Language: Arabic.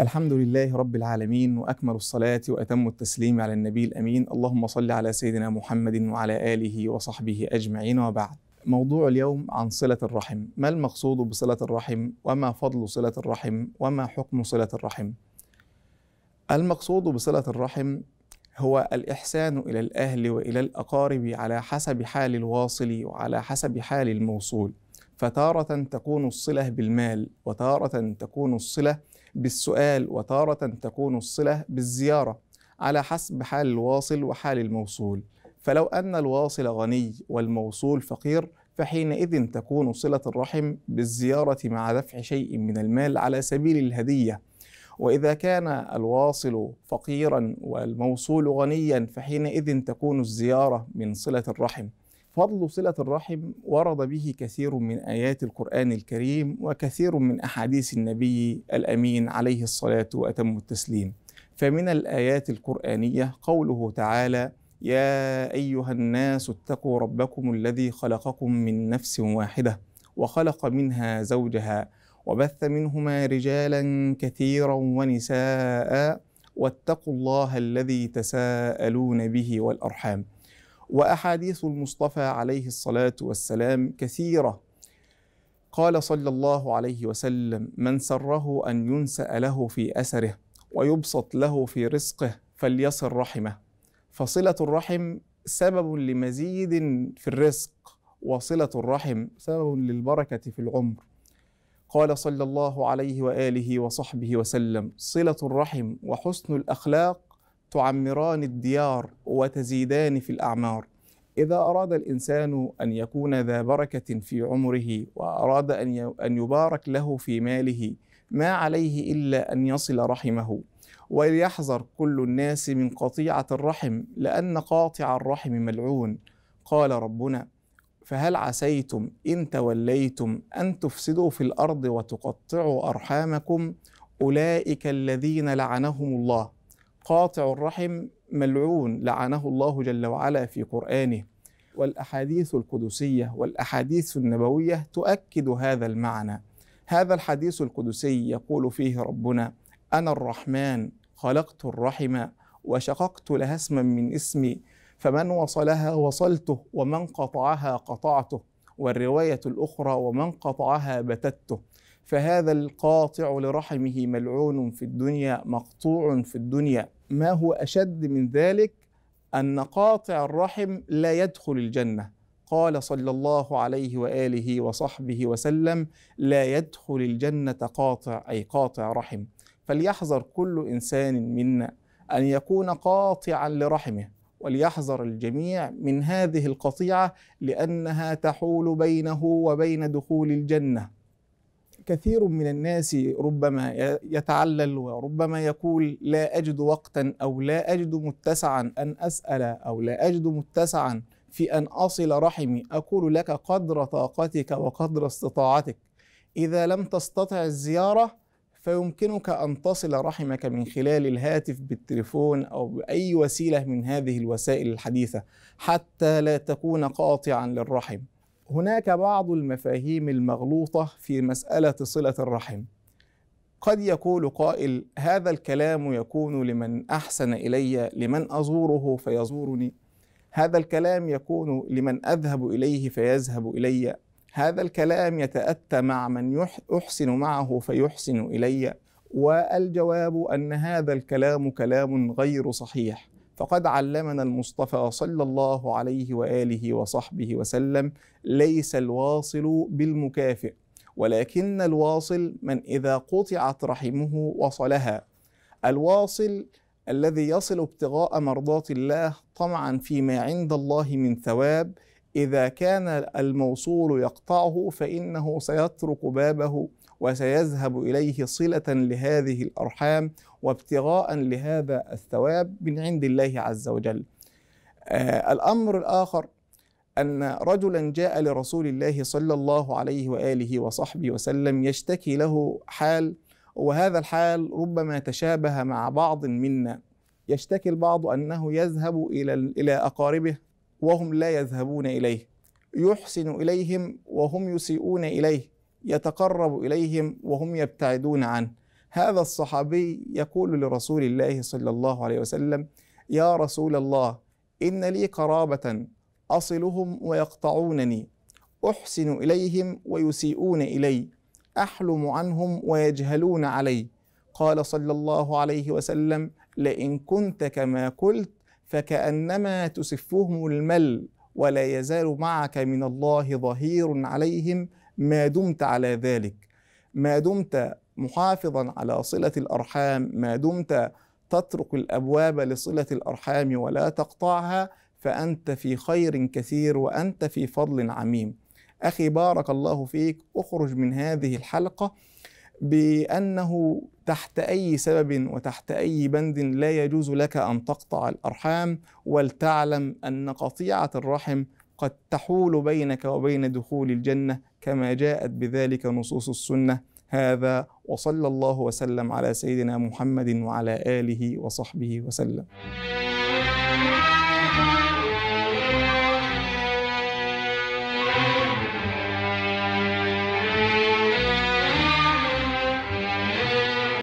الحمد لله رب العالمين واكمل الصلاه واتم التسليم على النبي الامين اللهم صل على سيدنا محمد وعلى اله وصحبه اجمعين وبعد موضوع اليوم عن صله الرحم ما المقصود بصله الرحم وما فضل صله الرحم وما حكم صله الرحم المقصود بصله الرحم هو الاحسان الى الاهل والى الاقارب على حسب حال الواصل وعلى حسب حال الموصول فتاره تكون الصله بالمال وتاره تكون الصله بالسؤال وتارة تكون الصلة بالزيارة على حسب حال الواصل وحال الموصول فلو أن الواصل غني والموصول فقير فحينئذ تكون صلة الرحم بالزيارة مع دفع شيء من المال على سبيل الهدية وإذا كان الواصل فقيرا والموصول غنيا فحينئذ تكون الزيارة من صلة الرحم فضل صلة الرحم ورد به كثير من آيات القرآن الكريم وكثير من أحاديث النبي الأمين عليه الصلاة وأتم التسليم فمن الآيات القرآنية قوله تعالى يا أيها الناس اتقوا ربكم الذي خلقكم من نفس واحدة وخلق منها زوجها وبث منهما رجالا كثيرا ونساء واتقوا الله الذي تساءلون به والأرحام واحاديث المصطفى عليه الصلاه والسلام كثيره قال صلى الله عليه وسلم من سره ان ينسا له في اثره ويبسط له في رزقه فليصل رحمه فصله الرحم سبب لمزيد في الرزق وصله الرحم سبب للبركه في العمر قال صلى الله عليه واله وصحبه وسلم صله الرحم وحسن الاخلاق تعمران الديار وتزيدان في الاعمار اذا اراد الانسان ان يكون ذا بركه في عمره واراد ان ان يبارك له في ماله ما عليه الا ان يصل رحمه وليحذر كل الناس من قطيعه الرحم لان قاطع الرحم ملعون قال ربنا فهل عسيتم ان توليتم ان تفسدوا في الارض وتقطعوا ارحامكم اولئك الذين لعنهم الله قاطع الرحم ملعون لعنه الله جل وعلا في قرآنه والأحاديث القدسية والأحاديث النبوية تؤكد هذا المعنى هذا الحديث القدسي يقول فيه ربنا أنا الرحمن خلقت الرحم وشققت لها اسما من اسمي فمن وصلها وصلته ومن قطعها قطعته والرواية الأخرى ومن قطعها بتته فهذا القاطع لرحمه ملعون في الدنيا مقطوع في الدنيا ما هو اشد من ذلك ان قاطع الرحم لا يدخل الجنه قال صلى الله عليه واله وصحبه وسلم لا يدخل الجنه قاطع اي قاطع رحم فليحذر كل انسان منا ان يكون قاطعا لرحمه وليحذر الجميع من هذه القطيعه لانها تحول بينه وبين دخول الجنه كثير من الناس ربما يتعلل وربما يقول لا أجد وقتا أو لا أجد متسعا أن أسأل أو لا أجد متسعا في أن أصل رحمي أقول لك قدر طاقتك وقدر استطاعتك إذا لم تستطع الزيارة فيمكنك أن تصل رحمك من خلال الهاتف بالتليفون أو بأي وسيلة من هذه الوسائل الحديثة حتى لا تكون قاطعا للرحم هناك بعض المفاهيم المغلوطه في مساله صله الرحم قد يقول قائل هذا الكلام يكون لمن احسن الي لمن ازوره فيزورني هذا الكلام يكون لمن اذهب اليه فيذهب الي هذا الكلام يتاتى مع من احسن معه فيحسن الي والجواب ان هذا الكلام كلام غير صحيح فقد علمنا المصطفى صلى الله عليه واله وصحبه وسلم ليس الواصل بالمكافئ ولكن الواصل من اذا قطعت رحمه وصلها الواصل الذي يصل ابتغاء مرضات الله طمعا فيما عند الله من ثواب اذا كان الموصول يقطعه فانه سيترك بابه وسيذهب إليه صلة لهذه الأرحام وابتغاء لهذا الثواب من عند الله عز وجل آه، الأمر الآخر أن رجلا جاء لرسول الله صلى الله عليه وآله وصحبه وسلم يشتكي له حال وهذا الحال ربما تشابه مع بعض منا يشتكي البعض أنه يذهب إلى إلى أقاربه وهم لا يذهبون إليه يحسن إليهم وهم يسيئون إليه يتقرب اليهم وهم يبتعدون عنه هذا الصحابي يقول لرسول الله صلى الله عليه وسلم يا رسول الله ان لي قرابه اصلهم ويقطعونني احسن اليهم ويسيئون الي احلم عنهم ويجهلون علي قال صلى الله عليه وسلم لئن كنت كما قلت فكانما تسفهم المل ولا يزال معك من الله ظهير عليهم ما دمت على ذلك ما دمت محافظا على صله الارحام ما دمت تترك الابواب لصله الارحام ولا تقطعها فانت في خير كثير وانت في فضل عميم اخي بارك الله فيك اخرج من هذه الحلقه بانه تحت اي سبب وتحت اي بند لا يجوز لك ان تقطع الارحام ولتعلم ان قطيعه الرحم قد تحول بينك وبين دخول الجنه كما جاءت بذلك نصوص السنه هذا وصلى الله وسلم على سيدنا محمد وعلى اله وصحبه وسلم